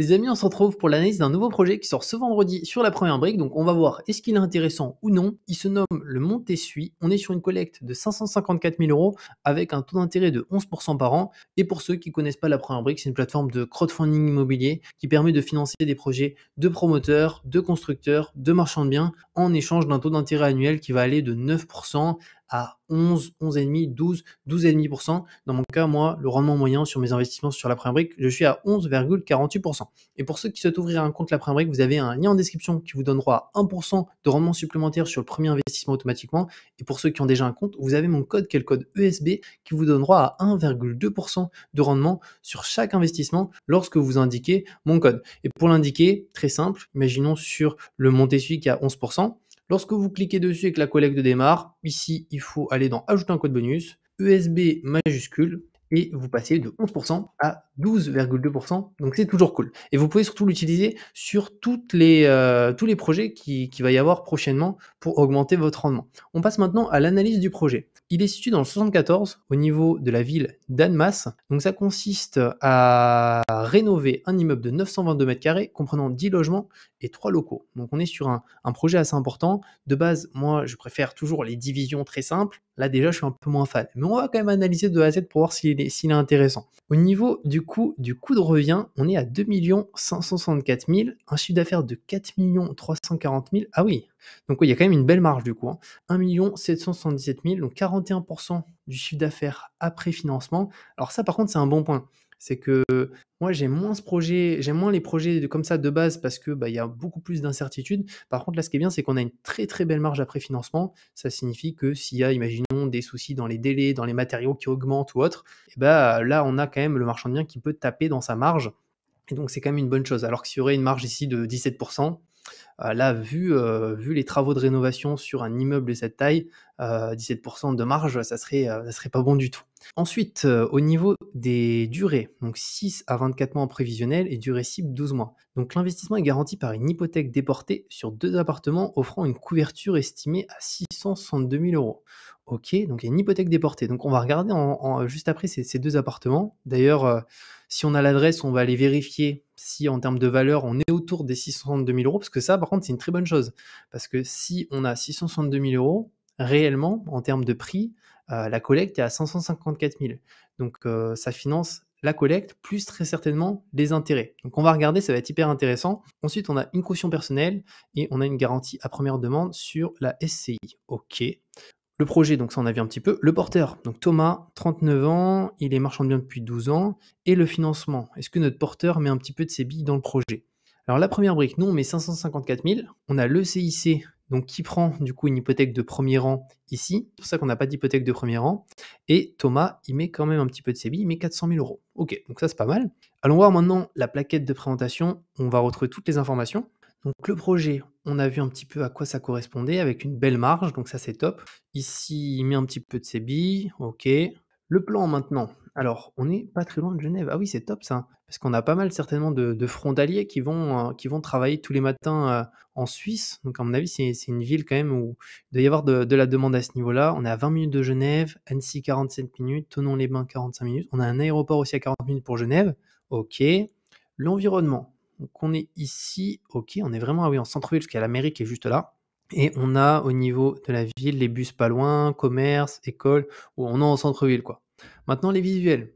Les amis, on se retrouve pour l'analyse d'un nouveau projet qui sort ce vendredi sur la première brique. Donc on va voir est-ce qu'il est intéressant ou non. Il se nomme le Montessui. On est sur une collecte de 554 000 euros avec un taux d'intérêt de 11% par an. Et pour ceux qui connaissent pas la première brique, c'est une plateforme de crowdfunding immobilier qui permet de financer des projets de promoteurs, de constructeurs, de marchands de biens en échange d'un taux d'intérêt annuel qui va aller de 9% à 11, 11,5, 12, 12,5%. Dans mon cas, moi, le rendement moyen sur mes investissements sur la première brique, je suis à 11,48%. Et pour ceux qui souhaitent ouvrir un compte la première brique, vous avez un lien en description qui vous donnera 1% de rendement supplémentaire sur le premier investissement automatiquement. Et pour ceux qui ont déjà un compte, vous avez mon code qui est le code ESB qui vous donnera à 1,2% de rendement sur chaque investissement lorsque vous indiquez mon code. Et pour l'indiquer, très simple, imaginons sur le Montessui qui a 11%. Lorsque vous cliquez dessus avec que la collecte démarre, ici, il faut aller dans Ajouter un code bonus, USB » majuscule, et vous passez de 11% à 12,2%. Donc c'est toujours cool. Et vous pouvez surtout l'utiliser sur les, euh, tous les projets qu'il qui va y avoir prochainement pour augmenter votre rendement. On passe maintenant à l'analyse du projet. Il est situé dans le 74 au niveau de la ville d'Annemasse. Donc ça consiste à rénover un immeuble de 922 mètres carrés comprenant 10 logements et 3 locaux. Donc on est sur un, un projet assez important. De base, moi je préfère toujours les divisions très simples là déjà je suis un peu moins fan. Mais on va quand même analyser de A pour voir s'il est, est, intéressant. Au niveau du coût, du coût de revient, on est à 2 564 000, un chiffre d'affaires de 4 340 000. Ah oui, donc il y a quand même une belle marge du coup. 1,777,000, 1 777 000, donc 41% du chiffre d'affaires après financement. Alors ça par contre c'est un bon point c'est que moi j'ai moins ce projet, j'aime moins les projets de, comme ça de base parce que bah, il y a beaucoup plus d'incertitudes. Par contre là ce qui est bien c'est qu'on a une très très belle marge après financement. Ça signifie que s'il y a imaginons des soucis dans les délais, dans les matériaux qui augmentent ou autre, eh bah là on a quand même le marchand de biens qui peut taper dans sa marge. Et donc c'est quand même une bonne chose. Alors que s'il y aurait une marge ici de 17%, euh, là, euh, vu, les travaux de rénovation sur un immeuble de cette taille, 17% euh, de marge, ça serait, serait pas bon du tout. Ensuite, au niveau des durées, donc 6 à 24 mois en prévisionnel et durée cible 12 mois. Donc l'investissement est garanti par une hypothèque déportée sur deux appartements offrant une couverture estimée à 662 000 euros. Ok, donc il y a une hypothèque déportée. Donc on va regarder en, juste après ces, deux appartements. D'ailleurs, si on a l'adresse, on va aller vérifier si en termes de valeur, on est autour des 662 000 euros, parce que ça, par contre, c'est une très bonne chose. Parce que si on a 662 000 euros, réellement, en termes de prix, euh, la collecte est à 554 000. Donc, euh, ça finance la collecte, plus très certainement les intérêts. Donc on va regarder, ça va être hyper intéressant. Ensuite, on a une caution personnelle et on a une garantie à première demande sur la SCI. Ok. Le projet, donc ça on a vu un petit peu. Le porteur, donc Thomas, 39 ans, il est marchand de biens depuis 12 ans. Et le financement, est-ce que notre porteur met un petit peu de ses billes dans le projet Alors la première brique, nous on met 554 000. On a le CIC, donc qui prend du coup une hypothèque de premier rang ici. C'est pour ça qu'on n'a pas d'hypothèque de premier rang. Et Thomas, il met quand même un petit peu de ses billes, il met 400 000 euros. Ok, donc ça c'est pas mal. Allons voir maintenant la plaquette de présentation. On va retrouver toutes les informations. Donc le projet, on a vu un petit peu à quoi ça correspondait avec une belle marge, donc ça c'est top. Ici, il met un petit peu de ses ok. Le plan maintenant. Alors, on n'est pas très loin de Genève. Ah oui, c'est top ça. Parce qu'on a pas mal certainement de, frontaliers qui vont, euh, qui vont travailler tous les matins euh, en Suisse. Donc, à mon avis, c'est une ville quand même où il doit y avoir de, la demande à ce niveau-là. On est à 20 minutes de Genève, Annecy 47 minutes, Tonon-les-Bains 45 minutes. On a un aéroport aussi à 40 minutes pour Genève. Ok. L'environnement. Donc on est ici, ok, on est vraiment ah oui, en centre-ville, parce qu'il y a la mairie qui est juste là. Et on a au niveau de la ville les bus pas loin, commerce, école, où on est en centre-ville quoi. Maintenant les visuels.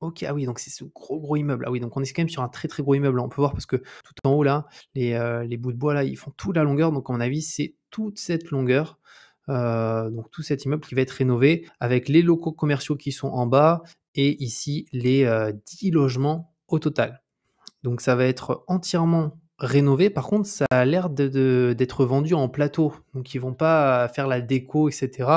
Ok, ah oui, donc c'est ce gros gros immeuble. Ah oui, donc on est quand même sur un très très gros immeuble. On peut voir parce que tout en haut là, les, euh, bouts de bois là, ils font toute la longueur. Donc à mon avis, c'est toute cette longueur. Euh, donc tout cet immeuble qui va être rénové avec les locaux commerciaux qui sont en bas et ici les 10 euh, logements au total. Donc ça va être entièrement rénové. Par contre, ça a l'air d'être vendu en plateau. Donc ils vont pas faire la déco, etc.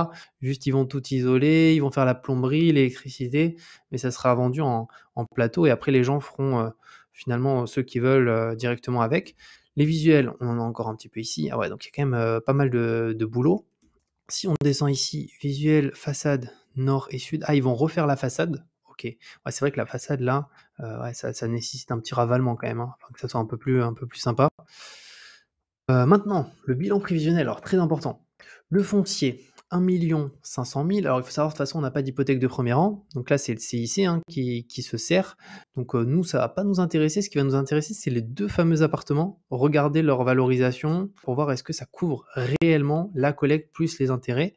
Juste ils vont tout isoler, ils vont faire la plomberie, l'électricité, mais ça sera vendu en, plateau. Et après les gens feront euh, finalement ceux qui veulent euh, directement avec. Les visuels, on en a encore un petit peu ici. Ah ouais, donc il y a quand même euh, pas mal de, de boulot. Si on descend ici, visuel, façade, nord et sud. Ah, ils vont refaire la façade ok. c'est vrai que la façade là, ça, nécessite un petit ravalement quand même, hein. que ça soit un peu plus, un peu plus sympa. maintenant, le bilan prévisionnel, alors très important. Le foncier, 1 500 000. Alors il faut savoir, de toute façon, on n'a pas d'hypothèque de premier rang. Donc là, c'est le CIC hein, qui, se sert. Donc nous, ça ne va pas nous intéresser. Ce qui va nous intéresser, c'est les deux fameux appartements. regarder leur valorisation pour voir est-ce que ça couvre réellement la collecte plus les intérêts.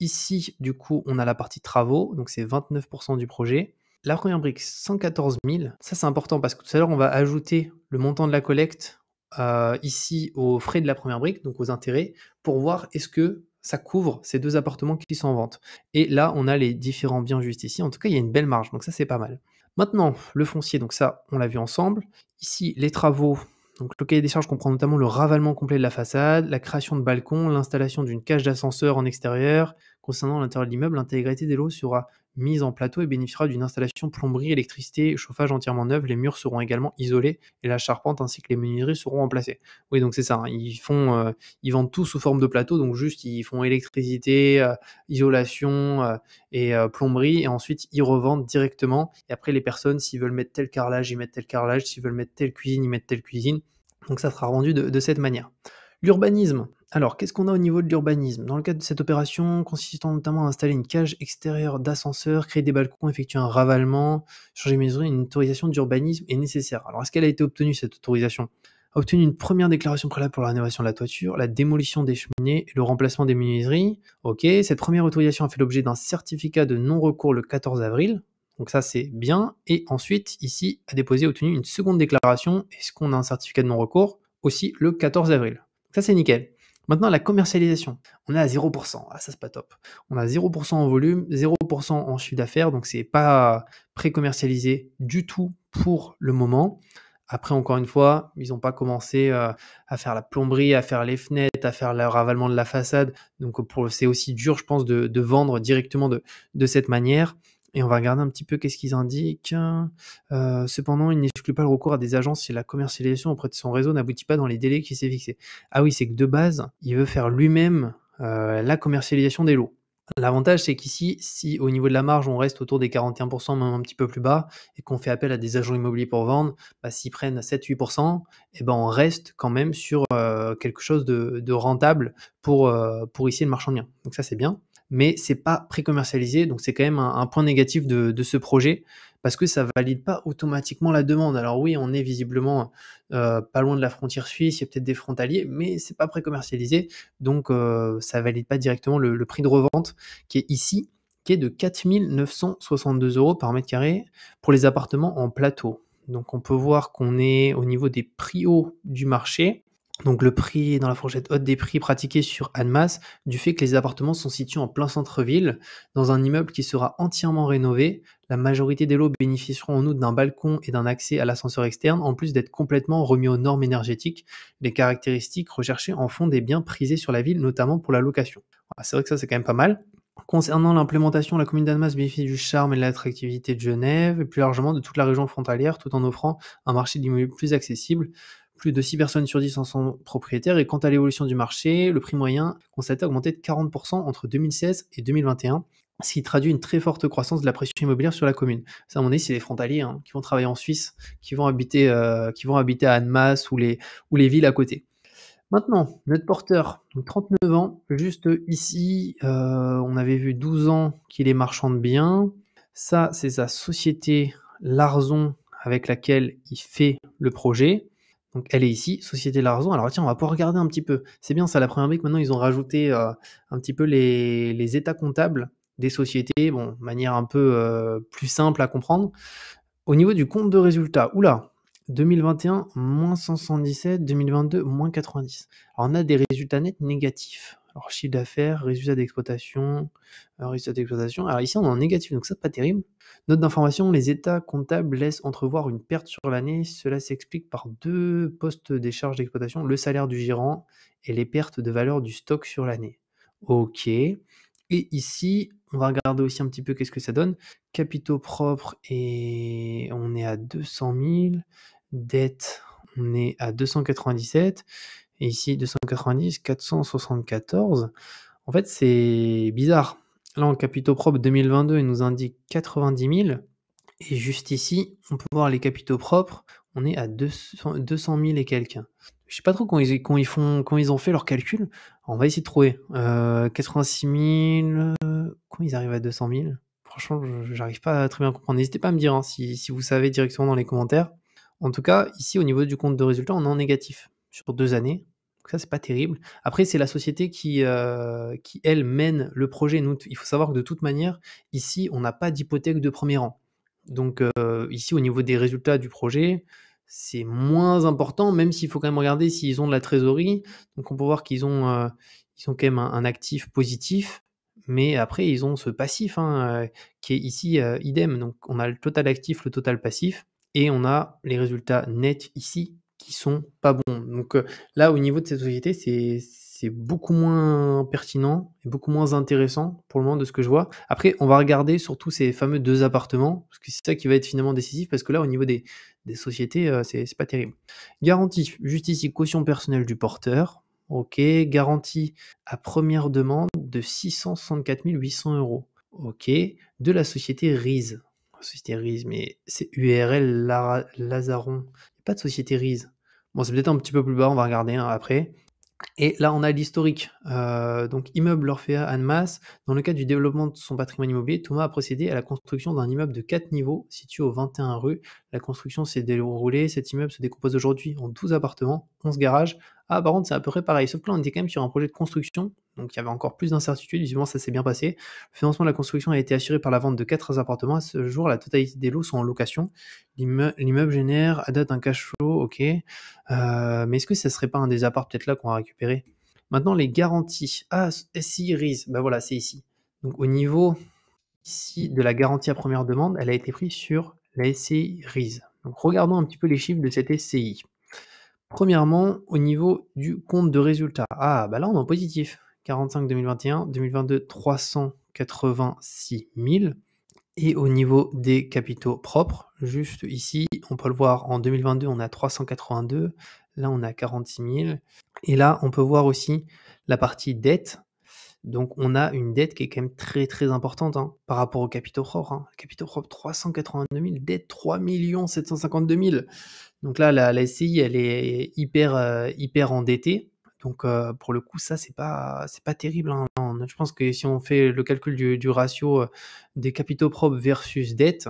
Ici, du coup, on a la partie travaux, donc c'est 29% du projet. La première brique, 114 000. Ça, c'est important parce que tout à l'heure, on va ajouter le montant de la collecte euh, ici aux frais de la première brique, donc aux intérêts, pour voir est-ce que ça couvre ces deux appartements qui sont en vente. Et là, on a les différents biens juste ici. En tout cas, il y a une belle marge, donc ça, c'est pas mal. Maintenant, le foncier, donc ça, on l'a vu ensemble. Ici, les travaux, donc, le cahier des charges comprend notamment le ravalement complet de la façade, la création de balcons, l'installation d'une cage d'ascenseur en extérieur. Concernant l'intérieur de l'immeuble, l'intégrité des lots sera mise en plateau et bénéficiera d'une installation plomberie, électricité, chauffage entièrement neuve. Les murs seront également isolés et la charpente ainsi que les menuiseries seront remplacées. Oui, donc c'est ça. Hein. Ils font, euh, ils vendent tout sous forme de plateau. Donc juste, ils font électricité, euh, isolation euh, et plomberie et ensuite ils revendent directement. Et après, les personnes, s'ils veulent mettre tel carrelage, ils mettent tel carrelage. S'ils veulent mettre telle cuisine, ils mettent telle cuisine. Donc ça sera rendu de cette manière. L'urbanisme, alors, qu'est-ce qu'on a au niveau de l'urbanisme Dans le cadre de cette opération, consistant notamment à installer une cage extérieure d'ascenseur, créer des balcons, effectuer un ravalement, changer mesurerie une autorisation d'urbanisme est nécessaire. Alors, est-ce qu'elle a été obtenue, cette autorisation a obtenu une première déclaration préalable pour la rénovation de la toiture, la démolition des cheminées et le remplacement des menuiseries. Ok, cette première autorisation a fait l'objet d'un certificat de non-recours le 14 avril. Donc ça c'est bien. Et ensuite, ici, a déposé, obtenu une seconde déclaration. Est-ce qu'on a un certificat de non-recours Aussi le 14 avril. ça c'est nickel. Maintenant, la commercialisation. On est à 0%. Ah, ça, c'est pas top. On a 0% en volume, 0% en chiffre d'affaires. Donc, c'est pas pré-commercialisé du tout pour le moment. Après, encore une fois, ils n'ont pas commencé euh, à faire la plomberie, à faire les fenêtres, à faire le ravalement de la façade. Donc, c'est aussi dur, je pense, de, vendre directement de cette manière et on va regarder un petit peu qu'est-ce qu'ils indiquent. Euh, cependant, il n'exclut pas le recours à des agences si la commercialisation auprès de son réseau n'aboutit pas dans les délais qui s'est fixé. Ah oui, c'est que de base, il veut faire lui-même euh, la commercialisation des lots. L'avantage, c'est qu'ici, si au niveau de la marge, on reste autour des 41%, même un petit peu plus bas, et qu'on fait appel à des agents immobiliers pour vendre, bah, s'ils prennent 7-8%, eh ben, on reste quand même sur euh, quelque chose de, rentable pour, pour ici le marchand de Donc ça, c'est bien mais c'est pas pré-commercialisé, donc c'est quand même un, point négatif de, ce projet parce que ça valide pas automatiquement la demande. Alors oui, on est visiblement euh, pas loin de la frontière suisse, il y a peut-être des frontaliers, mais c'est pas pré-commercialisé, donc euh, ça valide pas directement le, prix de revente qui est ici, qui est de 4962 euros par mètre carré pour les appartements en plateau. Donc on peut voir qu'on est au niveau des prix hauts du marché donc le prix est dans la fourchette haute des prix pratiqués sur Annemasse du fait que les appartements sont situés en plein centre-ville, dans un immeuble qui sera entièrement rénové. La majorité des lots bénéficieront en outre d'un balcon et d'un accès à l'ascenseur externe, en plus d'être complètement remis aux normes énergétiques. Les caractéristiques recherchées en font des biens prisés sur la ville, notamment pour la location. C'est vrai que ça c'est quand même pas mal. Concernant l'implémentation, la commune d'Anmas bénéficie du charme et de l'attractivité de Genève, et plus largement de toute la région frontalière, tout en offrant un marché de l'immobilier plus accessible. Plus de 6 personnes sur 10 en sont propriétaires et quant à l'évolution du marché, le prix moyen constaté a augmenté de 40% entre 2016 et 2021, ce qui traduit une très forte croissance de la pression immobilière sur la commune. Ça, à mon c'est les frontaliers hein, qui vont travailler en Suisse, qui vont habiter, euh, qui vont habiter à Annemasse ou les, ou les villes à côté. Maintenant, notre porteur, 39 ans, juste ici, euh, on avait vu 12 ans qu'il est marchand de biens. Ça, c'est sa société Larzon avec laquelle il fait le projet. Donc elle est ici, Société Larzon. Alors tiens, on va pouvoir regarder un petit peu. C'est bien ça, la première brique. Maintenant, ils ont rajouté euh, un petit peu les, états comptables des sociétés, bon, manière un peu euh, plus simple à comprendre. Au niveau du compte de résultat, oula, 2021, moins 177, 2022, moins 90. Alors on a des résultats nets négatifs. Alors, chiffre d'affaires, résultat d'exploitation, euh, résultat d'exploitation. Alors ici, on est en négatif, donc ça, pas terrible. Note d'information, les états comptables laissent entrevoir une perte sur l'année. Cela s'explique par deux postes des charges d'exploitation, le salaire du gérant et les pertes de valeur du stock sur l'année. OK. Et ici, on va regarder aussi un petit peu qu'est-ce que ça donne. Capitaux propres, et on est à 200 000. Dettes, on est à 297. Et ici, 290, 474. En fait, c'est bizarre. Là, en capitaux propres 2022, il nous indique 90 000. Et juste ici, on peut voir les capitaux propres. On est à 200 000 et quelques. Je sais pas trop quand ils, quand ils, font, quand ils ont fait leur calcul. On va essayer de trouver. 86 euh, 000. Quand ils arrivent à 200 000 Franchement, je n'arrive pas à très bien comprendre. N'hésitez pas à me dire hein, si, si vous savez directement dans les commentaires. En tout cas, ici, au niveau du compte de résultat, on est en négatif sur deux années. ça, c'est pas terrible. Après, c'est la société qui, euh, qui, elle, mène le projet. Nous, il faut savoir que de toute manière, ici, on n'a pas d'hypothèque de premier rang. Donc euh, ici, au niveau des résultats du projet, c'est moins important, même s'il faut quand même regarder s'ils ont de la trésorerie. Donc on peut voir qu'ils ont, euh, ils ont quand même un, actif positif, mais après ils ont ce passif hein, qui est ici idem. Donc on a le total actif, le total passif, et on a les résultats nets ici qui sont pas bons. Donc euh, là, au niveau de cette société, c'est c'est beaucoup moins pertinent et beaucoup moins intéressant pour le moment de ce que je vois. Après, on va regarder surtout ces fameux deux appartements, parce que c'est ça qui va être finalement décisif, parce que là, au niveau des, sociétés, euh, ce c'est pas terrible. Garantie, juste ici, caution personnelle du porteur. Ok, garantie à première demande de 664 800 euros. Ok, de la société RISE. Société Rise, mais c'est URL Lazaron. pas de Société Riz. Bon, c'est peut-être un petit peu plus bas, on va regarder hein, après. Et là, on a l'historique. Euh, donc, immeuble Orphea Annemasse. Dans le cadre du développement de son patrimoine immobilier, Thomas a procédé à la construction d'un immeuble de 4 niveaux situé au 21 rue. La construction s'est déroulée. Cet immeuble se décompose aujourd'hui en 12 appartements, 11 garages, ah, par contre, c'est à peu près pareil, sauf que là, on était quand même sur un projet de construction, donc il y avait encore plus d'incertitudes. Visiblement, ça s'est bien passé. Le financement de la construction a été assuré par la vente de quatre appartements. À ce jour, la totalité des lots sont en location. L'immeuble génère à date un cash flow, ok. Euh, mais est-ce que ça serait pas un des apparts peut-être là qu'on va récupérer Maintenant, les garanties. Ah, SCI ben bah, voilà, c'est ici. Donc au niveau ici de la garantie à première demande, elle a été prise sur la SCI RISE Donc regardons un petit peu les chiffres de cette SCI. Premièrement, au niveau du compte de résultat. Ah, bah là, on est en positif. 45 2021, 2022, 386 000. Et au niveau des capitaux propres, juste ici, on peut le voir, en 2022, on a 382. Là, on a 46 000. Et là, on peut voir aussi la partie dette. Donc, on a une dette qui est quand même très, très importante hein, par rapport aux capitaux propres. Hein. Capitaux propres, 382 000. Dette, 3 752 000. Donc là, la, SCI, elle est hyper, euh, hyper endettée. Donc euh, pour le coup, ça, c'est pas, c'est pas terrible. Hein. Je pense que si on fait le calcul du, ratio euh, des capitaux propres versus dette,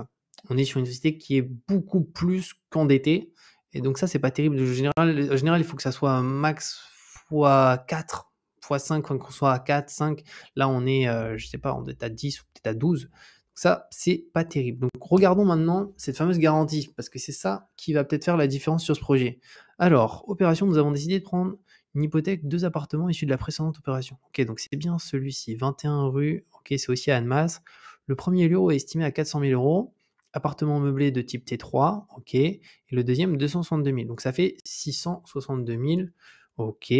on est sur une société qui est beaucoup plus qu'endettée. Et donc ça, c'est pas terrible. En général, général, il faut que ça soit max fois 4, fois 5, qu'on soit à 4, 5. Là, on est, je je sais pas, on est à 10 ou peut-être à 12 ça, c'est pas terrible. Donc regardons maintenant cette fameuse garantie, parce que c'est ça qui va peut-être faire la différence sur ce projet. Alors, opération, nous avons décidé de prendre une hypothèque, deux appartements issus de la précédente opération. Ok, donc c'est bien celui-ci, 21 rue, ok, c'est aussi à Annemasse. Le premier lieu est estimé à 400 000 euros, appartement meublé de type T3, ok, et le deuxième 262 000, donc ça fait 662 000, ok.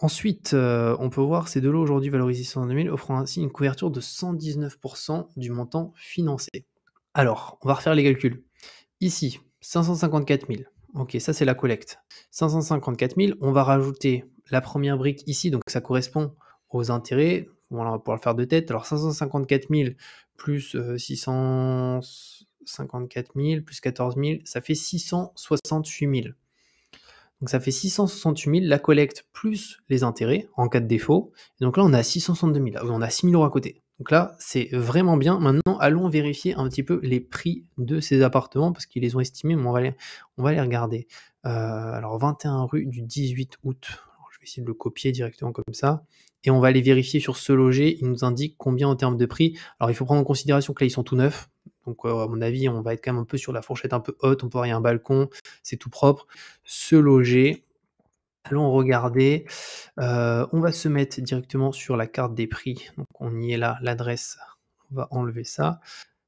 Ensuite, euh, on peut voir ces deux lots aujourd'hui valorisés 122 000, offrant ainsi une couverture de 119% du montant financé. Alors, on va refaire les calculs. Ici, 554 000. Ok, ça c'est la collecte. 554 000, on va rajouter la première brique ici, donc ça correspond aux intérêts. on va pouvoir le faire de tête. Alors 554 000 plus 654 euh, 000 plus 14 000, ça fait 668 000. Donc ça fait 668 000, la collecte plus les intérêts en cas de défaut. donc là, on a 662 000, ah on a 6 000 euros à côté. Donc là, c'est vraiment bien. Maintenant, allons vérifier un petit peu les prix de ces appartements parce qu'ils les ont estimés, mais on va les, regarder. Euh, alors, 21 rue du 18 août. je vais essayer de le copier directement comme ça. Et on va aller vérifier sur ce loger. Il nous indique combien en termes de prix. Alors, il faut prendre en considération que là, ils sont tout neufs. Donc, à mon avis, on va être quand même un peu sur la fourchette un peu haute. On peut avoir un balcon, c'est tout propre. Se loger. Allons regarder. Euh, on va se mettre directement sur la carte des prix. Donc, on y est là, l'adresse. On va enlever ça.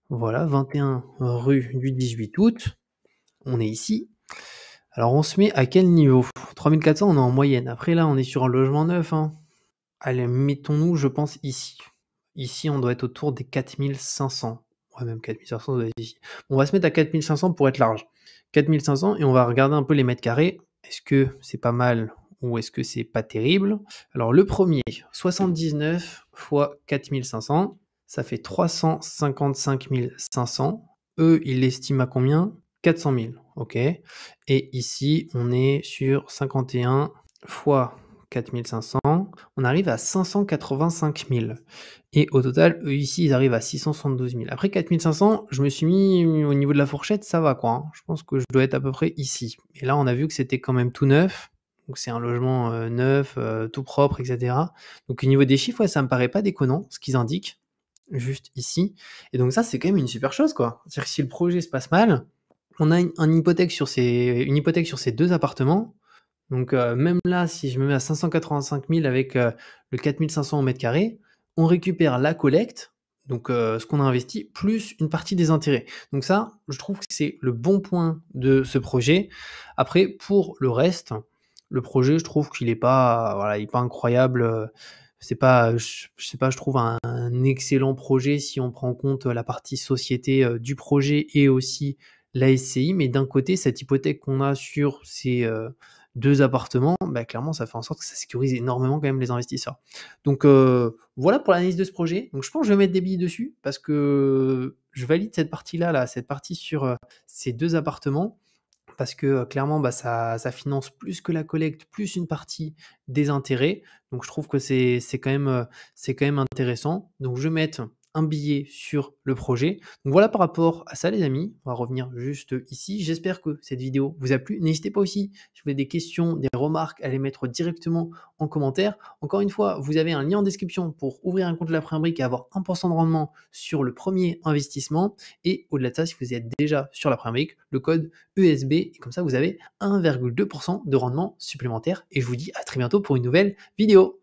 Voilà, 21 rue du 18 août. On est ici. Alors, on se met à quel niveau 3400, on est en moyenne. Après, là, on est sur un logement neuf. Hein. Allez, mettons-nous, je pense, ici. Ici, on doit être autour des 4500 même 4500, on va se mettre à 4500 pour être large. 4500 et on va regarder un peu les mètres carrés. Est-ce que c'est pas mal ou est-ce que c'est pas terrible Alors le premier, 79 x 4500, ça fait 355 500. Eux, ils l'estiment à combien 400 000. OK. Et ici, on est sur 51 fois 4500, on arrive à 585 000. Et au total, eux ici, ils arrivent à 672 000. Après 4500, je me suis mis au niveau de la fourchette, ça va quoi. Hein. Je pense que je dois être à peu près ici. Et là, on a vu que c'était quand même tout neuf. Donc c'est un logement euh, neuf, euh, tout propre, etc. Donc au niveau des chiffres, ça ça me paraît pas déconnant, ce qu'ils indiquent, juste ici. Et donc ça, c'est quand même une super chose, quoi. C'est-à-dire que si le projet se passe mal, on a hypothèque sur une hypothèque sur ces deux appartements donc euh, même là, si je me mets à 585 000 avec euh, le 4500 au mètre carré, on récupère la collecte, donc euh, ce qu'on a investi, plus une partie des intérêts. Donc ça, je trouve que c'est le bon point de ce projet. Après, pour le reste, le projet, je trouve qu'il n'est pas, voilà, il pas incroyable. C'est pas, je, sais pas, je trouve un, excellent projet si on prend en compte la partie société du projet et aussi la SCI. Mais d'un côté, cette hypothèque qu'on a sur ces deux appartements, bah, clairement, ça fait en sorte que ça sécurise énormément quand même les investisseurs. Donc euh, voilà pour l'analyse de ce projet. Donc je pense que je vais mettre des billes dessus parce que je valide cette partie-là, là, cette partie sur euh, ces deux appartements. Parce que euh, clairement, bah, ça, finance plus que la collecte, plus une partie des intérêts. Donc je trouve que c'est quand, quand même intéressant. Donc je vais mettre un billet sur le projet. Donc voilà par rapport à ça les amis, on va revenir juste ici. J'espère que cette vidéo vous a plu. N'hésitez pas aussi, si vous avez des questions, des remarques, à les mettre directement en commentaire. Encore une fois, vous avez un lien en description pour ouvrir un compte de la Brique et avoir 1% de rendement sur le premier investissement. Et au-delà de ça, si vous êtes déjà sur la Brique, le code USB e et comme ça vous avez 1,2% de rendement supplémentaire. Et je vous dis à très bientôt pour une nouvelle vidéo.